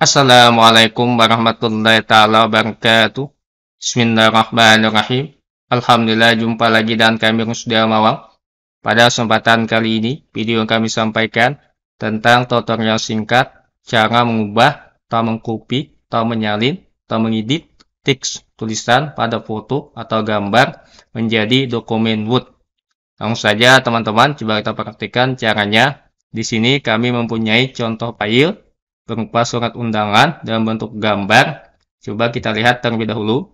Assalamualaikum warahmatullahi taala wabarakatuh. Bismillahirrahmanirrahim. Alhamdulillah jumpa lagi dan kami sudah Mawang. Pada kesempatan kali ini, video yang kami sampaikan tentang tutorial singkat cara mengubah atau mengcopy atau menyalin atau mengedit teks tulisan pada foto atau gambar menjadi dokumen Word. Langsung saja teman-teman, coba kita praktikkan caranya. Di sini kami mempunyai contoh file berupa surat undangan dalam bentuk gambar. Coba kita lihat terlebih dahulu.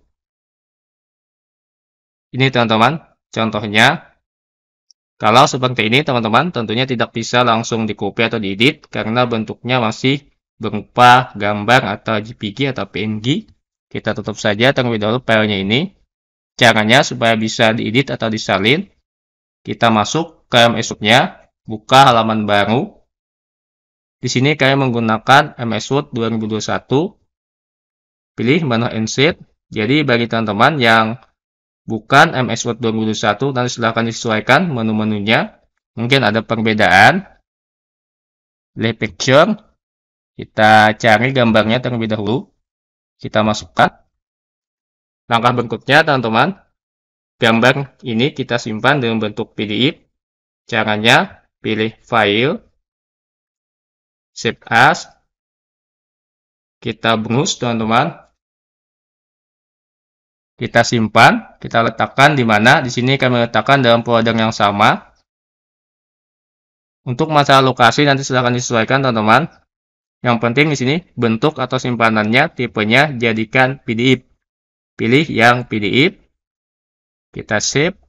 Ini teman-teman, contohnya. Kalau seperti ini teman-teman, tentunya tidak bisa langsung di copy atau diedit karena bentuknya masih berupa gambar atau JPG atau PNG. Kita tutup saja terlebih dahulu filenya ini. Caranya supaya bisa diedit atau disalin, kita masuk ke MS-nya, buka halaman baru, di sini kami menggunakan MS Word 2021. Pilih menu Insert. Jadi bagi teman-teman yang bukan MS Word 2021, nanti silahkan disesuaikan menu-menunya. Mungkin ada perbedaan. Lay Picture. Kita cari gambarnya terlebih dahulu. Kita masukkan. Langkah berikutnya, teman-teman. Gambar ini kita simpan dalam bentuk PDF. Caranya, pilih File, save as. Kita browse teman-teman. Kita simpan, kita letakkan di mana? Di sini kami letakkan dalam folder yang sama. Untuk masalah lokasi nanti silahkan disesuaikan teman-teman. Yang penting di sini bentuk atau simpanannya, tipenya jadikan PDF. Pilih yang PDF. Kita save.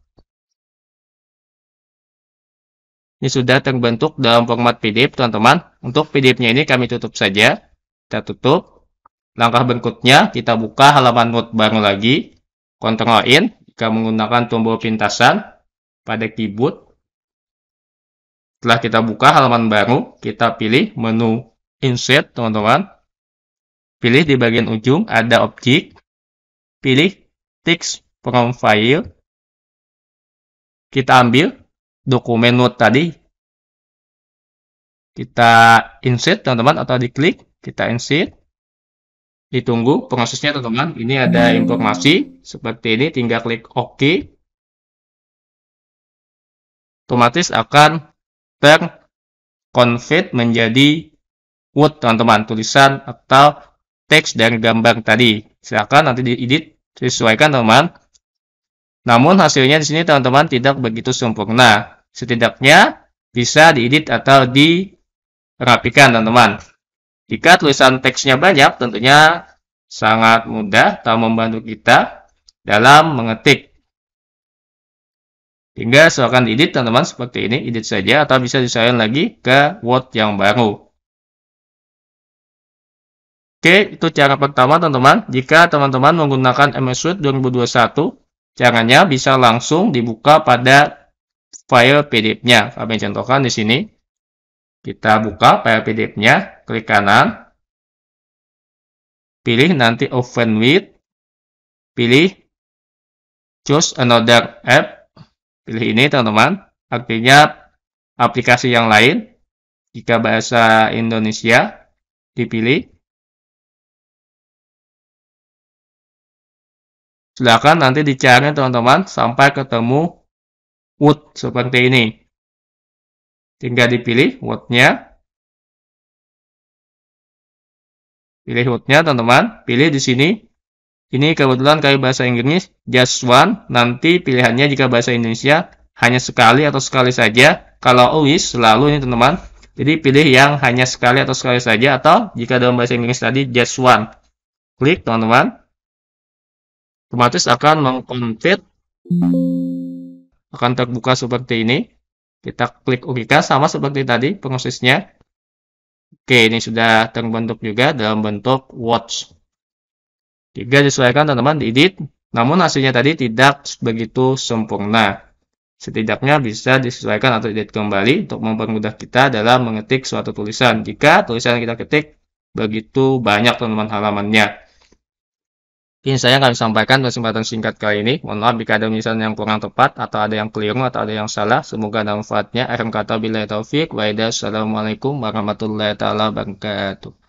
Ini sudah terbentuk dalam format PDF, teman-teman. Untuk PDF-nya ini kami tutup saja. Kita tutup. Langkah berikutnya, kita buka halaman Word baru lagi. Ctrl in jika menggunakan tombol pintasan pada keyboard. Setelah kita buka halaman baru, kita pilih menu Insert, teman-teman. Pilih di bagian ujung ada objek. Pilih text from file. Kita ambil dokumen Word tadi. Kita insert teman-teman atau diklik, kita insert. Ditunggu prosesnya teman-teman. Ini ada informasi seperti ini, tinggal klik OK. Otomatis akan terconvert menjadi Word teman-teman, tulisan atau teks dan gambar tadi. Silakan nanti diedit sesuaikan teman-teman. Namun hasilnya di sini teman-teman tidak begitu sempurna. Setidaknya bisa diedit atau dirapikan teman-teman. Jika tulisan teksnya banyak, tentunya sangat mudah atau membantu kita dalam mengetik. Hingga silakan edit teman-teman seperti ini, edit saja atau bisa disalin lagi ke Word yang baru. Oke, itu cara pertama teman-teman. Jika teman-teman menggunakan MS Word 2021, caranya bisa langsung dibuka pada file PDF-nya. Kami contohkan di sini. Kita buka file PDF-nya, klik kanan, pilih nanti open with, pilih choose another app, pilih ini teman-teman, artinya aplikasi yang lain, jika bahasa Indonesia dipilih. Silahkan nanti dicari teman-teman sampai ketemu would seperti ini. Tinggal dipilih would-nya. Pilih would-nya teman-teman. Pilih di sini. Ini kebetulan kayak bahasa Inggris just one. Nanti pilihannya jika bahasa Indonesia hanya sekali atau sekali saja. Kalau always selalu ini teman-teman. Jadi pilih yang hanya sekali atau sekali saja atau jika dalam bahasa Inggris tadi just one. Klik teman-teman. Otomatis akan mengkonfit akan terbuka seperti ini. Kita klik OK sama seperti tadi prosesnya. Oke, ini sudah terbentuk juga dalam bentuk watch. Juga disesuaikan teman-teman di edit, namun hasilnya tadi tidak begitu sempurna. Setidaknya bisa disesuaikan atau edit kembali untuk mempermudah kita dalam mengetik suatu tulisan. Jika tulisan yang kita ketik begitu banyak teman-teman halamannya ini saya kami sampaikan kesempatan singkat kali ini. Mohon maaf jika ada misalnya yang kurang tepat atau ada yang keliru atau ada yang salah. Semoga ada manfaatnya. Akhir kata bila taufik. Waidah. Assalamualaikum warahmatullahi wabarakatuh.